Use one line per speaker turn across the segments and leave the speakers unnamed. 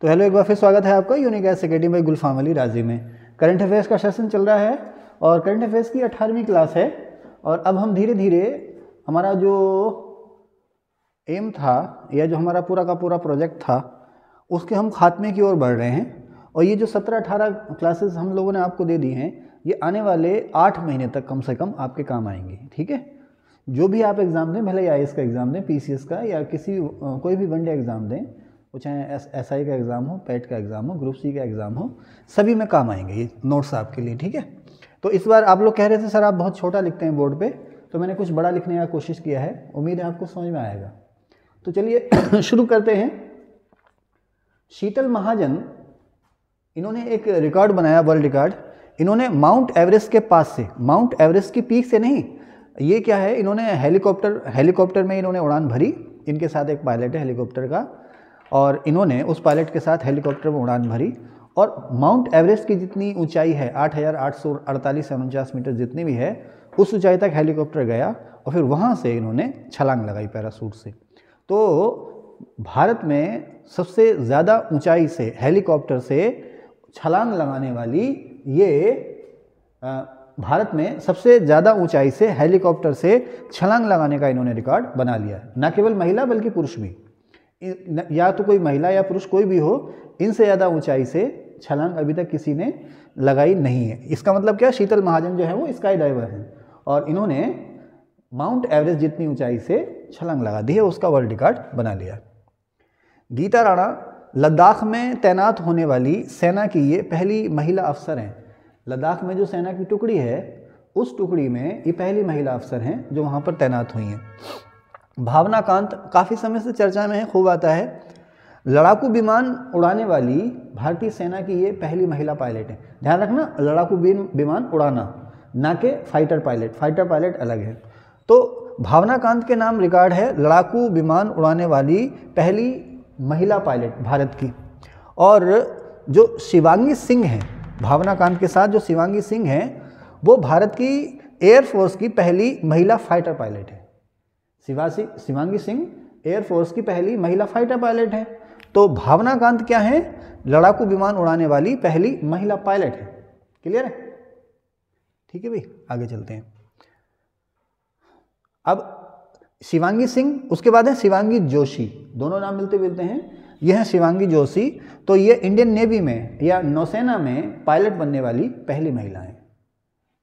तो हेलो एक बार फिर स्वागत है आपका unique S academy by Gulfam Ali Razi में करंट अफेयर्स का सेशन चल रहा है और करंट अफेयर्स की अठारहवीं क्लास है और अब हम धीरे धीरे हमारा जो एम था या जो हमारा पूरा का पूरा प्रोजेक्ट था उसके हम खात्मे की ओर बढ़ रहे हैं और ये जो सत्रह अठारह क्लासेस हम लोगों ने आपको दे दी हैं ये आने वाले आठ महीने तक कम से कम आपके काम आएंगे ठीक है जो भी आप एग्ज़ाम दें भले ही आई का एग्ज़ाम दें पी का या किसी कोई भी वनडे एग्ज़ाम दें वो चाहे एस एस आई का एग्ज़ाम हो पेट का एग्ज़ाम हो ग्रुप सी का एग्ज़ाम हो सभी में काम आएंगे ये नोट्स आपके लिए ठीक है तो इस बार आप लोग कह रहे थे सर आप बहुत छोटा लिखते हैं बोर्ड पे तो मैंने कुछ बड़ा लिखने का कोशिश किया है उम्मीद है आपको समझ में आएगा तो चलिए शुरू करते हैं शीतल महाजन इन्होंने एक रिकॉर्ड बनाया वर्ल्ड रिकॉर्ड इन्होंने माउंट एवरेस्ट के पास से माउंट एवरेस्ट की पीक से नहीं ये क्या है इन्होंने हेलीकॉप्टर हेलीकॉप्टर में इन्होंने उड़ान भरी इनके साथ एक पायलट है हेलीकॉप्टर का और इन्होंने उस पायलट के साथ हेलीकॉप्टर में उड़ान भरी और माउंट एवरेस्ट की जितनी ऊंचाई है आठ हज़ार आठ सौ अड़तालीस उनचास मीटर जितनी भी है उस ऊंचाई तक हेलीकॉप्टर गया और फिर वहाँ से इन्होंने छलांग लगाई पैरासूट से तो भारत में सबसे ज़्यादा ऊंचाई से हेलीकॉप्टर से छलांग लगाने वाली ये आ, भारत में सबसे ज़्यादा ऊंचाई से हेलीकॉप्टर से छलांग लगाने का इन्होंने रिकॉर्ड बना लिया है न केवल महिला बल्कि पुरुष भी या तो कोई महिला या पुरुष कोई भी हो इनसे ज़्यादा ऊंचाई से छलांग अभी तक किसी ने लगाई नहीं है इसका मतलब क्या शीतल महाजन जो है वो स्काई डाइवर हैं और इन्होंने माउंट एवरेस्ट जितनी ऊंचाई से छलांग लगा दी है उसका वर्ल्ड रिकॉर्ड बना लिया गीता राणा लद्दाख में तैनात होने वाली सेना की ये पहली महिला अफसर हैं लद्दाख में जो सेना की टुकड़ी है उस टुकड़ी में ये पहली महिला अफसर हैं जो वहाँ पर तैनात हुई हैं भावना कांत काफ़ी समय से चर्चा में है खूब आता है लड़ाकू विमान उड़ाने वाली भारतीय सेना की ये पहली महिला पायलट है ध्यान रखना लड़ाकू विमान उड़ाना ना कि फाइटर पायलट फाइटर पायलट अलग है तो भावना कांत के नाम रिकॉर्ड है लड़ाकू विमान उड़ाने वाली पहली महिला पायलट भारत की और जो शिवांगी सिंह हैं भावना कांत के साथ जो शिवांगी सिंह हैं वो भारत की एयरफोर्स की पहली महिला फाइटर पायलट है शिवासी शिवांगी सिंह एयरफोर्स की पहली महिला फाइटर पायलट है तो भावना कांत क्या है लड़ाकू विमान उड़ाने वाली पहली महिला पायलट है क्लियर है ठीक है भाई आगे चलते हैं अब शिवांगी सिंह उसके बाद है शिवांगी जोशी दोनों नाम मिलते मिलते हैं यह है शिवांगी जोशी तो यह इंडियन नेवी में या नौसेना में पायलट बनने वाली पहली महिला है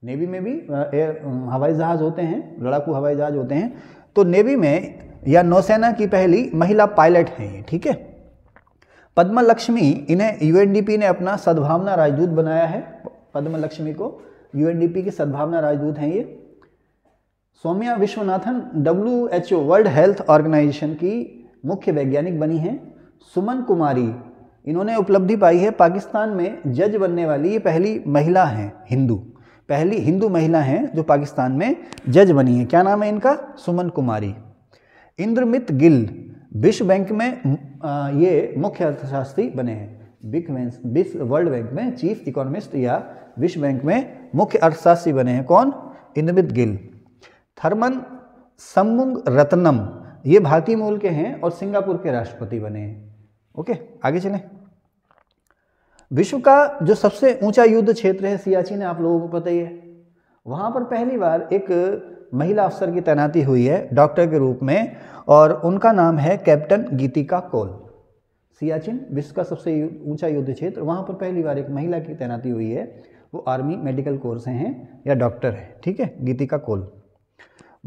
नेवी में भी एयर हवाई जहाज़ होते हैं लड़ाकू हवाई जहाज़ होते हैं तो नेवी में या नौसेना की पहली महिला पायलट हैं ये ठीक है पद्म लक्ष्मी इन्हें यूएनडीपी ने अपना सद्भावना राजदूत बनाया है पद्म लक्ष्मी को यूएनडीपी की सद्भावना राजदूत हैं ये Soumya Vishwanathan W world health organization की मुख्य वैज्ञानिक बनी हैं सुमन कुमारी इन्होंने उपलब्धि पाई है पाकिस्तान में जज बनने वाली ये पहली महिला हैं हिंदू पहली हिंदू महिला हैं जो पाकिस्तान में जज बनी हैं क्या नाम है इनका सुमन कुमारी इंद्रमित गिल विश्व बैंक में ये मुख्य अर्थशास्त्री बने हैं बिग विश्व वर्ल्ड बैंक में चीफ इकोनॉमिस्ट या विश्व बैंक में मुख्य अर्थशास्त्री बने हैं कौन इंद्रमित गिल थर्मन सम्मुंग रत्नम ये भारतीय मूल के हैं और सिंगापुर के राष्ट्रपति बने हैं ओके आगे चलें विश्व का जो सबसे ऊंचा युद्ध क्षेत्र है सियाचिन आप लोगों को पता ही है वहाँ पर पहली बार एक महिला अफसर की तैनाती हुई है डॉक्टर के रूप में और उनका नाम है कैप्टन गीतिका कोल सियाचिन विश्व का सबसे ऊंचा युद्ध क्षेत्र वहाँ पर पहली बार एक महिला की तैनाती हुई है वो आर्मी मेडिकल कोर से हैं या डॉक्टर है ठीक है गीतिका कोल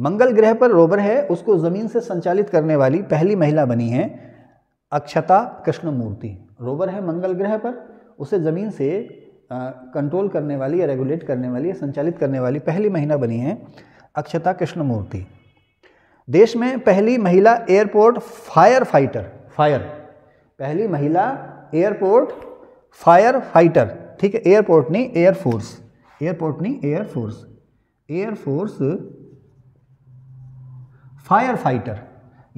मंगल ग्रह पर रोबर है उसको ज़मीन से संचालित करने वाली पहली महिला बनी है अक्षता कृष्णमूर्ति रोबर है मंगल ग्रह पर उसे ज़मीन से कंट्रोल करने वाली या रेगुलेट करने वाली या संचालित करने वाली पहली महिला बनी हैं अक्षता कृष्णमूर्ति देश में पहली महिला एयरपोर्ट फायर फाइटर फायर पहली महिला एयरपोर्ट फायर फाइटर ठीक है एयरपोर्ट नहीं एयरफोर्स एयरपोर्ट नहीं एयरफोर्स एयरफोर्स फायर फाइटर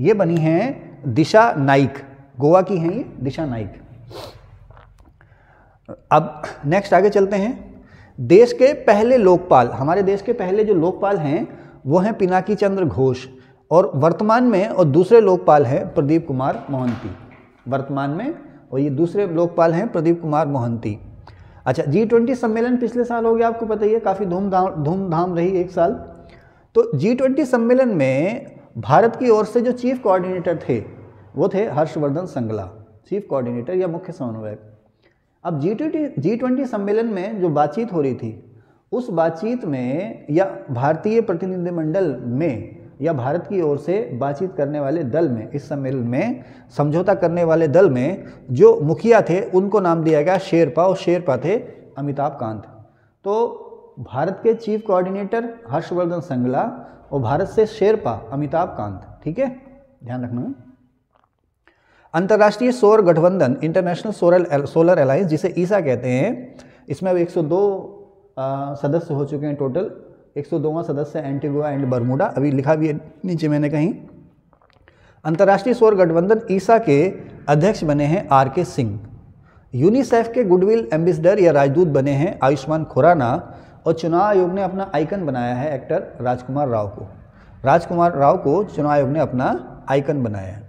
ये बनी हैं दिशा नाइक गोवा की हैं ये दिशा नाइक अब नेक्स्ट आगे चलते हैं देश के पहले लोकपाल हमारे देश के पहले जो लोकपाल हैं वो हैं पिनाकी चंद्र घोष और वर्तमान में और दूसरे लोकपाल हैं प्रदीप कुमार मोहंती वर्तमान में और ये दूसरे लोकपाल हैं प्रदीप कुमार मोहंती अच्छा जी ट्वेंटी सम्मेलन पिछले साल हो गया आपको पता ही है काफ़ी धूमधाम धूमधाम रही एक साल तो जी ट्वेंटी सम्मेलन में भारत की ओर से जो चीफ कोऑर्डिनेटर थे वो थे हर्षवर्धन संगला चीफ कोऑर्डिनेटर या मुख्य समन्वयक अब जी जी ट्वेंटी सम्मेलन में जो बातचीत हो रही थी उस बातचीत में या भारतीय प्रतिनिधिमंडल में या भारत की ओर से बातचीत करने वाले दल में इस सम्मेलन में समझौता करने वाले दल में जो मुखिया थे उनको नाम दिया गया शेरपा और शेरपा थे अमिताभ कांत तो भारत के चीफ कोऑर्डिनेटर हर्षवर्धन संगला और भारत से शेरपा अमिताभ कांत ठीक है ध्यान रखना अंतर्राष्ट्रीय सौर गठबंधन इंटरनेशनल सोलर सोलर अलायंस जिसे ईसा कहते हैं इसमें अब 102 सदस्य हो चुके हैं टोटल एक सदस्य एंटीगुआ एंड बरमूडा अभी लिखा भी है नीचे मैंने कहीं अंतर्राष्ट्रीय सौर गठबंधन ईसा के अध्यक्ष बने हैं आर के सिंह यूनिसेफ के गुडविल एम्बेसडर या राजदूत बने हैं आयुष्मान खुराना और चुनाव आयोग ने अपना आइकन बनाया है एक्टर राजकुमार राव को राजकुमार राव को चुनाव आयोग ने अपना आइकन बनाया है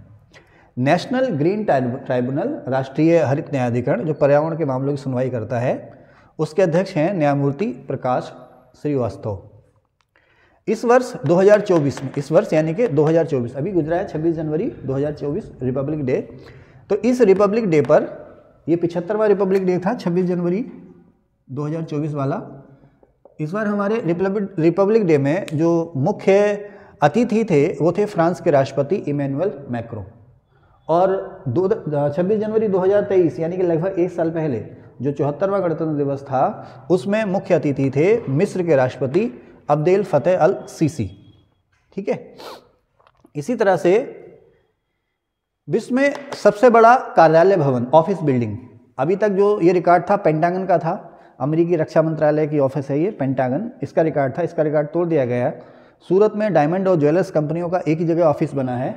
नेशनल ग्रीन ट्राइब्यूनल राष्ट्रीय हरित न्यायाधिकरण जो पर्यावरण के मामलों की सुनवाई करता है उसके अध्यक्ष हैं न्यायमूर्ति प्रकाश श्रीवास्तव इस वर्ष 2024 में इस वर्ष यानी कि 2024 अभी गुजरा है 26 जनवरी 2024 रिपब्लिक डे तो इस रिपब्लिक डे पर ये पिछहत्तरवा रिपब्लिक डे था 26 जनवरी 2024 वाला इस बार हमारे रिपब्लिक रिपब्लिक डे में जो मुख्य अतिथि थे वो थे फ्रांस के राष्ट्रपति इमैनुअल मैक्रो और दो छब्बीस जनवरी 2023 यानी कि लगभग एक साल पहले जो चौहत्तरवा गणतंत्र दिवस था उसमें मुख्य अतिथि थे मिस्र के राष्ट्रपति अब्देल फतेह अल सीसी ठीक है इसी तरह से विश्व में सबसे बड़ा कार्यालय भवन ऑफिस बिल्डिंग अभी तक जो ये रिकॉर्ड था पेंटागन का था अमेरिकी रक्षा मंत्रालय की ऑफिस है ये पेंटागन इसका रिकॉर्ड था इसका रिकॉर्ड तोड़ दिया गया है सूरत में डायमंड और ज्वेलर्स कंपनियों का एक ही जगह ऑफिस बना है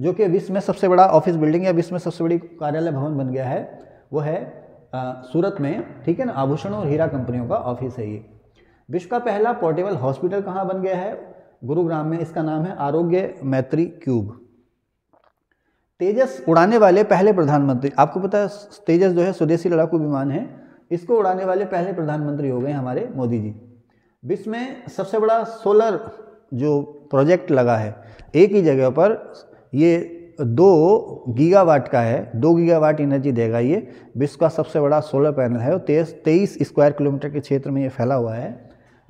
जो कि विश्व में सबसे बड़ा ऑफिस बिल्डिंग या विश्व में सबसे बड़ी कार्यालय भवन बन गया है वो है आ, सूरत में ठीक है ना आभूषण और हीरा कंपनियों का ऑफिस है ये विश्व का पहला पोर्टेबल हॉस्पिटल कहाँ बन गया है गुरुग्राम में इसका नाम है आरोग्य मैत्री क्यूब तेजस उड़ाने वाले पहले प्रधानमंत्री आपको पता है तेजस जो है स्वदेशी लड़ाकू विमान है इसको उड़ाने वाले पहले प्रधानमंत्री हो गए हमारे मोदी जी विश्व में सबसे बड़ा सोलर जो प्रोजेक्ट लगा है एक ही जगह पर ये दो गीगावाट का है दो गीगावाट एनर्जी देगा ये विश्व का सबसे बड़ा सोलर पैनल है और तेईस तेईस स्क्वायर किलोमीटर के क्षेत्र में ये फैला हुआ है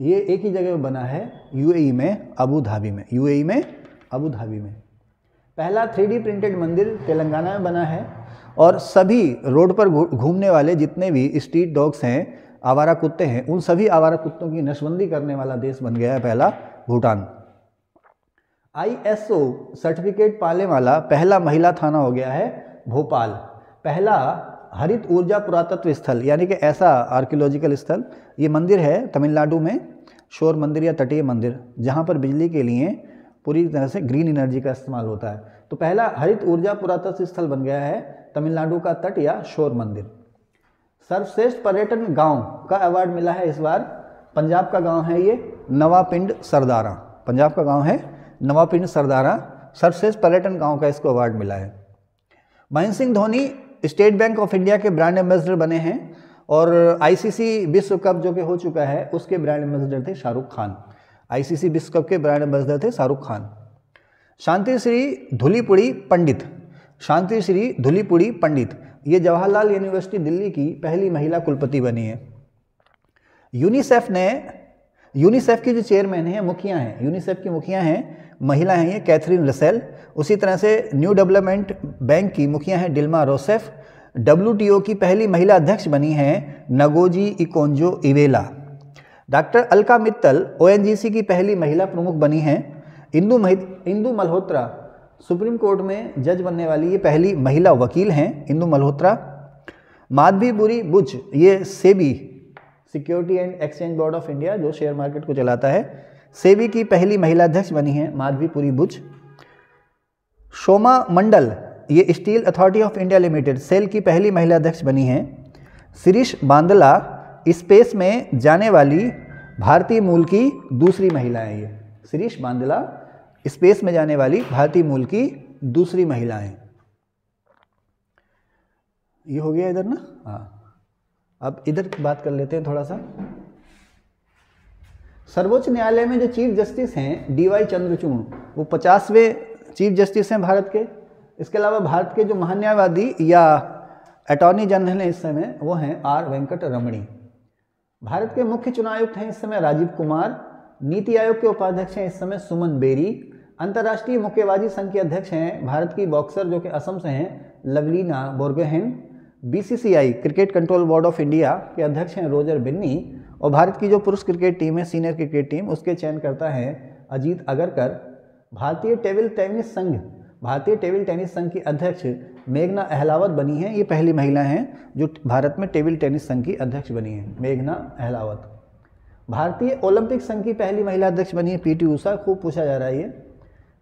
ये एक ही जगह बना है यूएई में अबू धाबी में यूएई में अबू धाबी में पहला थ्री प्रिंटेड मंदिर तेलंगाना में बना है और सभी रोड पर घूमने वाले जितने भी स्ट्रीट डॉग्स हैं आवारा कुत्ते हैं उन सभी आवारा कुत्तों की नशबंदी करने वाला देश बन गया है पहला भूटान आईएसओ सर्टिफिकेट पाने वाला पहला महिला थाना हो गया है भोपाल पहला हरित ऊर्जा पुरातत्व स्थल यानी कि ऐसा आर्कियोलॉजिकल स्थल ये मंदिर है तमिलनाडु में शोर मंदिर या तटीय मंदिर जहाँ पर बिजली के लिए पूरी तरह से ग्रीन एनर्जी का इस्तेमाल होता है तो पहला हरित ऊर्जा पुरातत्व स्थल बन गया है तमिलनाडु का तट या शोर मंदिर सर्वश्रेष्ठ पर्यटन गांव का अवार्ड मिला है इस बार पंजाब का गांव है ये नवापिंड सरदारा पंजाब का गांव है नवापिन सरदारा सर्वश्रेष्ठ पर्यटन गांव का इसको अवार्ड मिला है Mahendra Singh Dhoni state bank of India के ब्रांड एम्बेसडर बने हैं और आईसीसी विश्व कप जो कि हो चुका है उसके ब्रांड एम्बेसडर थे शाहरुख खान आईसीसी विश्व कप के ब्रांड एम्बेसडर थे शाहरुख खान शांति श्री धुलीपुड़ी पंडित शांति श्री धुलीपुड़ी पंडित ये जवाहरलाल यूनिवर्सिटी दिल्ली की पहली महिला कुलपति बनी है यूनिसेफ ने यूनिसेफ की जो चेयरमैन हैं मुखिया हैं यूनिसेफ की मुखिया हैं महिला हैं ये कैथरीन रसेल उसी तरह से न्यू डेवलपमेंट बैंक की मुखिया हैं डिल्मा रोसेफ डब्ल्यू की पहली महिला अध्यक्ष बनी हैं Ngozi Okonjo Iweala doctor Alka Mittal ओ की पहली महिला प्रमुख बनी हैं इंदू इंदू मल्होत्रा सुप्रीम कोर्ट में जज बनने वाली ये पहली महिला वकील हैं इंदू मल्होत्रा माधवी बुरी बुच ये SEBI security and exchange board of India जो शेयर मार्केट को चलाता है सेबी की पहली महिला अध्यक्ष बनी है माधवीपुरी बुझ शोमा मंडल ये steel authority of India limited SAIL की पहली महिला अध्यक्ष बनी है शिरीष बांदला स्पेस में जाने वाली भारतीय मूल की दूसरी महिला है ये शिरीष बांदला स्पेस में जाने वाली भारतीय मूल की दूसरी महिला है ये हो गया इधर ना हाँ अब इधर बात कर लेते हैं थोड़ा सा सर्वोच्च न्यायालय में जो चीफ जस्टिस हैं डी वाई चंद्रचूड़ वो पचासवें चीफ जस्टिस हैं भारत के इसके अलावा भारत के जो महान्यायवादी या अटॉर्नी जनरल हैं इस समय वो हैं आर वेंकट रमणी भारत के मुख्य चुनाव आयुक्त हैं इस समय राजीव कुमार नीति आयोग के उपाध्यक्ष हैं इस समय सुमन बेरी अंतर्राष्ट्रीय मुक्केबाजी संघ के अध्यक्ष हैं भारत की बॉक्सर जो कि असम से हैं Lovlina Borgohain BCCI cricket control board of India के अध्यक्ष हैं रोजर बिन्नी और भारत की जो पुरुष क्रिकेट टीम है सीनियर क्रिकेट टीम उसके चयन करता है अजीत अगरकर भारतीय टेबल टेनिस संघ भारतीय टेबल टेनिस संघ की अध्यक्ष मेघना अहलावत बनी है ये पहली महिला हैं जो भारत में टेबल टेनिस संघ की अध्यक्ष बनी है मेघना अहलावत भारतीय ओलंपिक संघ की पहली महिला अध्यक्ष बनी है पीटी ऊषा खूब पूछा जा रहा है ये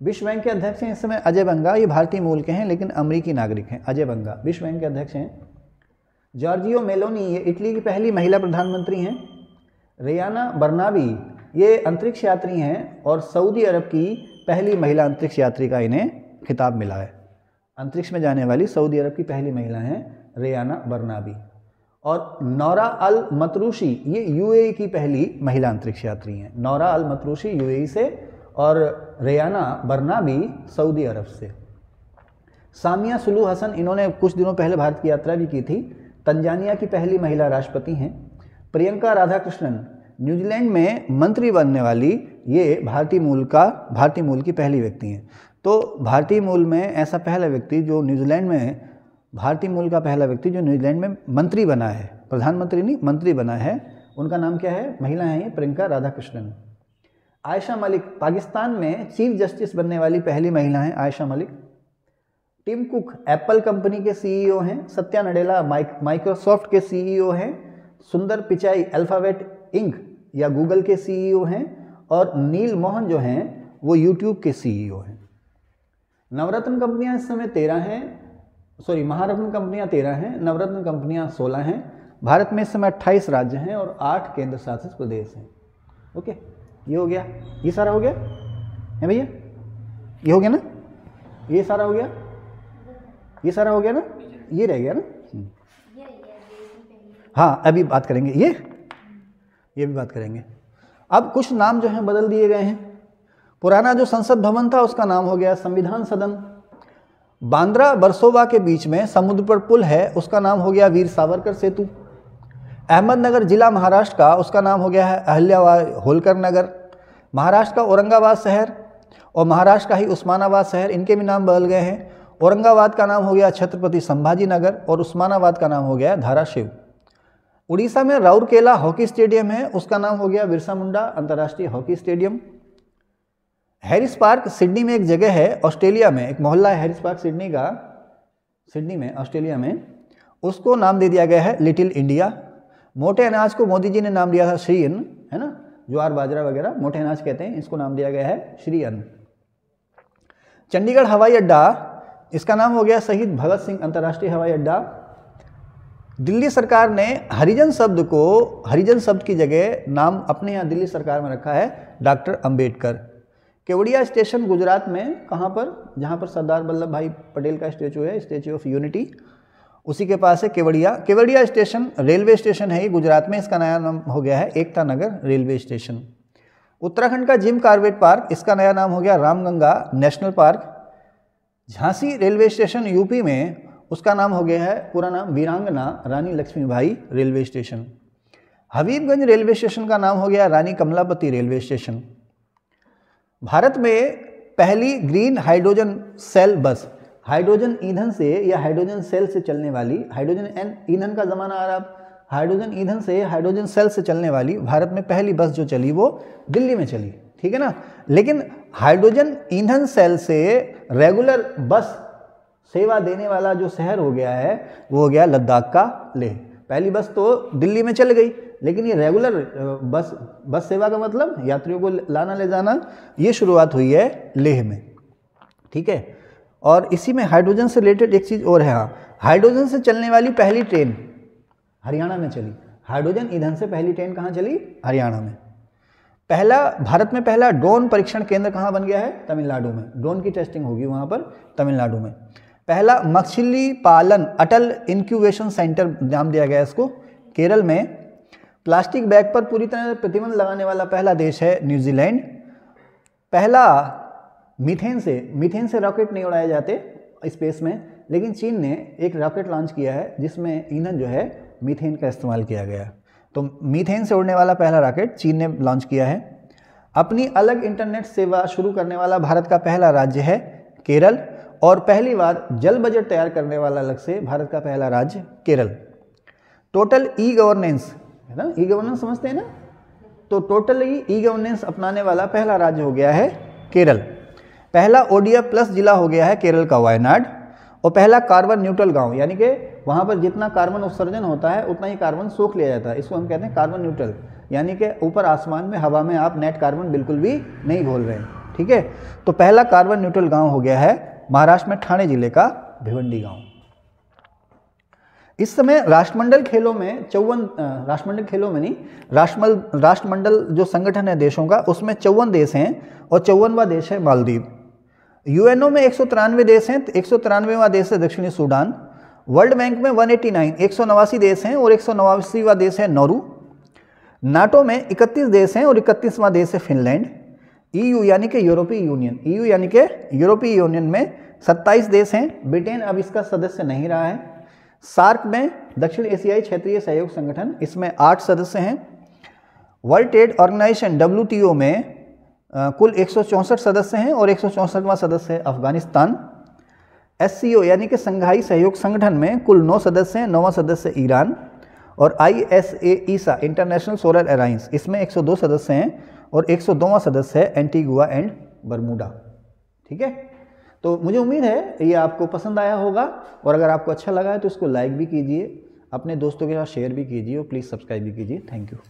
विश्व बैंक के अध्यक्ष हैं इस समय अजय बंगा ये भारतीय मूल के हैं लेकिन अमरीकी नागरिक हैं अजय बंगा विश्व बैंक के अध्यक्ष हैं जॉर्जियो मेलोनी ये इटली की पहली महिला प्रधानमंत्री हैं रियाना बर्नाबी ये अंतरिक्ष यात्री हैं और सऊदी अरब की पहली महिला अंतरिक्ष यात्री का इन्हें खिताब मिला है अंतरिक्ष में जाने वाली सऊदी अरब की पहली महिला हैं रियाना बर्नाबी और नौरा अल मतरूशी ये यूएई की पहली महिला अंतरिक्ष यात्री हैं नौरा अल मतरूशी यूएई से और रेयाना बर्नाबी सऊदी अरब से सामिया सुलू हसन इन्होंने कुछ दिनों पहले भारत की यात्रा भी की थी तंजानिया की पहली महिला राष्ट्रपति हैं प्रियंका राधाकृष्णन न्यूजीलैंड में मंत्री बनने वाली ये भारतीय मूल का भारतीय मूल की पहली व्यक्ति हैं तो भारतीय मूल में ऐसा पहला व्यक्ति जो न्यूजीलैंड में भारतीय मूल का पहला व्यक्ति जो न्यूजीलैंड में मंत्री बना है प्रधानमंत्री नहीं मंत्री बना है उनका नाम क्या है महिला हैं ये प्रियंका राधाकृष्णन आयशा मलिक पाकिस्तान में चीफ जस्टिस बनने वाली पहली महिला हैं Ayesha Malik Tim Cook Apple company के सीईओ e हैं सत्या नडेला माइक्रोसॉफ्ट के सीईओ e हैं सुंदर पिचाई अल्फ़ावेट इंक या गूगल के सीईओ e हैं और नील मोहन जो हैं वो यूट्यूब के सीईओ हैं नवरत्न कंपनियां इस समय तेरह हैं सॉरी महारत्न कंपनियां तेरह हैं नवरत्न कंपनियां सोलह हैं भारत में इस समय अट्ठाईस राज्य हैं और आठ केंद्र शासित प्रदेश हैं ओके ये हो गया ये सारा हो गया है भैया ये हो गया ना ये सारा हो गया ये सारा हो गया ना ये रह गया ना हाँ अभी बात करेंगे ये ये भी बात करेंगे अब कुछ नाम जो हैं बदल दिए गए हैं पुराना जो संसद भवन था उसका नाम हो गया संविधान सदन बांद्रा बरसोवा के बीच में समुद्र पर पुल है उसका नाम हो गया वीर सावरकर सेतु अहमदनगर जिला महाराष्ट्र का उसका नाम हो गया है अहल्यावा होलकर नगर महाराष्ट्र का औरंगाबाद शहर और महाराष्ट्र का ही उस्मानाबाद शहर इनके भी नाम बदल गए हैं औरंगाबाद का नाम हो गया छत्रपति संभाजी नगर और उस्मानाबाद का नाम हो गया धाराशिव उड़ीसा में राउरकेला हॉकी स्टेडियम है उसका नाम हो गया बिरसा मुंडा अंतर्राष्ट्रीय hockey stadium Harris Park Sydney में एक जगह है ऑस्ट्रेलिया में एक मोहल्ला है हैरिस पार्क सिडनी का सिडनी में ऑस्ट्रेलिया में उसको नाम दे दिया गया है लिटिल इंडिया मोटे अनाज को मोदी जी ने नाम दिया था श्री है ना ज्वार बाजरा वगैरह मोटे अनाज कहते हैं इसको नाम दिया गया है श्री चंडीगढ़ हवाई अड्डा इसका नाम हो गया शहीद भगत सिंह अंतर्राष्ट्रीय हवाई अड्डा दिल्ली सरकार ने हरिजन शब्द को हरिजन शब्द की जगह नाम अपने यहाँ दिल्ली सरकार में रखा है डॉक्टर अंबेडकर केवड़िया स्टेशन गुजरात में कहाँ पर जहाँ पर सरदार वल्लभ भाई पटेल का स्टेचू है स्टेचू ऑफ यूनिटी उसी के पास है Kevadia Kevadia station railway station है ये गुजरात में इसका नया नाम हो गया है एकता नगर रेलवे स्टेशन उत्तराखंड का जिम कार्बेट पार्क इसका नया नाम हो गया Ramganga national park Jhansi railway station UP में उसका नाम हो गया है पूरा नाम Veerangana Rani Lakshmibai railway station Habibganj railway station का नाम हो गया रानी कमलापति रेलवे स्टेशन भारत में पहली green hydrogen cell bus hydrogen ईंधन से या हाइड्रोजन सेल से चलने वाली हाइड्रोजन एन ईंधन का ज़माना आ रहा हाइड्रोजन ईंधन से हाइड्रोजन सेल से चलने वाली भारत में पहली बस जो चली वो दिल्ली में चली ठीक है ना लेकिन हाइड्रोजन ईंधन सेल से रेगुलर बस सेवा देने वाला जो शहर हो गया है वो हो गया लद्दाख का लेह पहली बस तो दिल्ली में चल गई लेकिन ये रेगुलर बस बस सेवा का मतलब यात्रियों को लाना ले जाना ये शुरुआत हुई है लेह में ठीक है और इसी में हाइड्रोजन से रिलेटेड एक चीज़ और है हाँ हाइड्रोजन से चलने वाली पहली ट्रेन हरियाणा में चली हाइड्रोजन ईंधन से पहली ट्रेन कहाँ चली हरियाणा में पहला भारत में पहला ड्रोन परीक्षण केंद्र कहाँ बन गया है तमिलनाडु में ड्रोन की टेस्टिंग होगी वहाँ पर तमिलनाडु में पहला मछली पालन अटल इंक्यूबेशन सेंटर नाम दिया गया इसको केरल में प्लास्टिक बैग पर पूरी तरह प्रतिबंध लगाने वाला पहला देश है न्यूजीलैंड पहला मीथेन से मीथेन से रॉकेट नहीं उड़ाए जाते स्पेस में लेकिन चीन ने एक रॉकेट लॉन्च किया है जिसमें ईंधन जो है मीथेन का इस्तेमाल किया गया है तो मीथेन से उड़ने वाला पहला रॉकेट चीन ने लॉन्च किया है अपनी अलग इंटरनेट सेवा शुरू करने वाला भारत का पहला राज्य है केरल और पहली बार जल बजट तैयार करने वाला अलग से भारत का पहला राज्य केरल टोटल ई गवर्नेंस है ना ई गवर्नेंस समझते हैं ना तो टोटल ई गवर्नेंस अपनाने वाला पहला राज्य हो गया है केरल पहला ओडिया प्लस जिला हो गया है केरल का वायनाड और पहला कार्बन न्यूट्रल गांव यानी कि वहाँ पर जितना कार्बन उत्सर्जन होता है उतना ही कार्बन सोख लिया जाता है इसको हम कहते हैं कार्बन न्यूट्रल यानी कि ऊपर आसमान में हवा में आप नेट कार्बन बिल्कुल भी नहीं घोल रहे हैं ठीक है तो पहला कार्बन न्यूट्रल गाँव हो गया है महाराष्ट्र में ठाणे जिले का भिवंडी गाँव इस समय राष्ट्रमंडल खेलों में चौवन राष्ट्रमंडल खेलों में नहीं राष्ट्रमंडल राष्ट्रमंडल जो संगठन है देशों का उसमें चौवन देश हैं और चौवनवा देश है मालदीव यूएनओ में एक देश हैं एक सौ देश है दक्षिणी सूडान वर्ल्ड बैंक में वन नाइन एक सौ नवासी देश हैं और एक सौ नवासीवा देश है नौरू नाटो में इकतीस देश हैं और इकतीसवां देश है फिनलैंड ईयू यानी कि यूरोपीय यूनियन ईयू यानी कि यूरोपीय यूनियन में सत्ताईस देश हैं ब्रिटेन अब इसका सदस्य नहीं रहा है सार्क में दक्षिण एशियाई क्षेत्रीय सहयोग संगठन इसमें आठ सदस्य हैं वर्ल्ड ट्रेड ऑर्गेनाइजेशन डब्ल्यू में कुल एक सदस्य हैं और एक सदस्य है अफगानिस्तान एस यानी कि संघाई सहयोग संगठन में कुल नौ सदस्य हैं नौवा सदस्य ईरान और I S A ISA international solar alliance इसमें 102 सदस्य हैं और एक सदस्य है एंटीगुआ एंड बरमूडा ठीक है तो मुझे उम्मीद है ये आपको पसंद आया होगा और अगर आपको अच्छा लगा है तो इसको लाइक भी कीजिए अपने दोस्तों के साथ शेयर भी कीजिए और प्लीज़ सब्सक्राइब भी कीजिए थैंक यू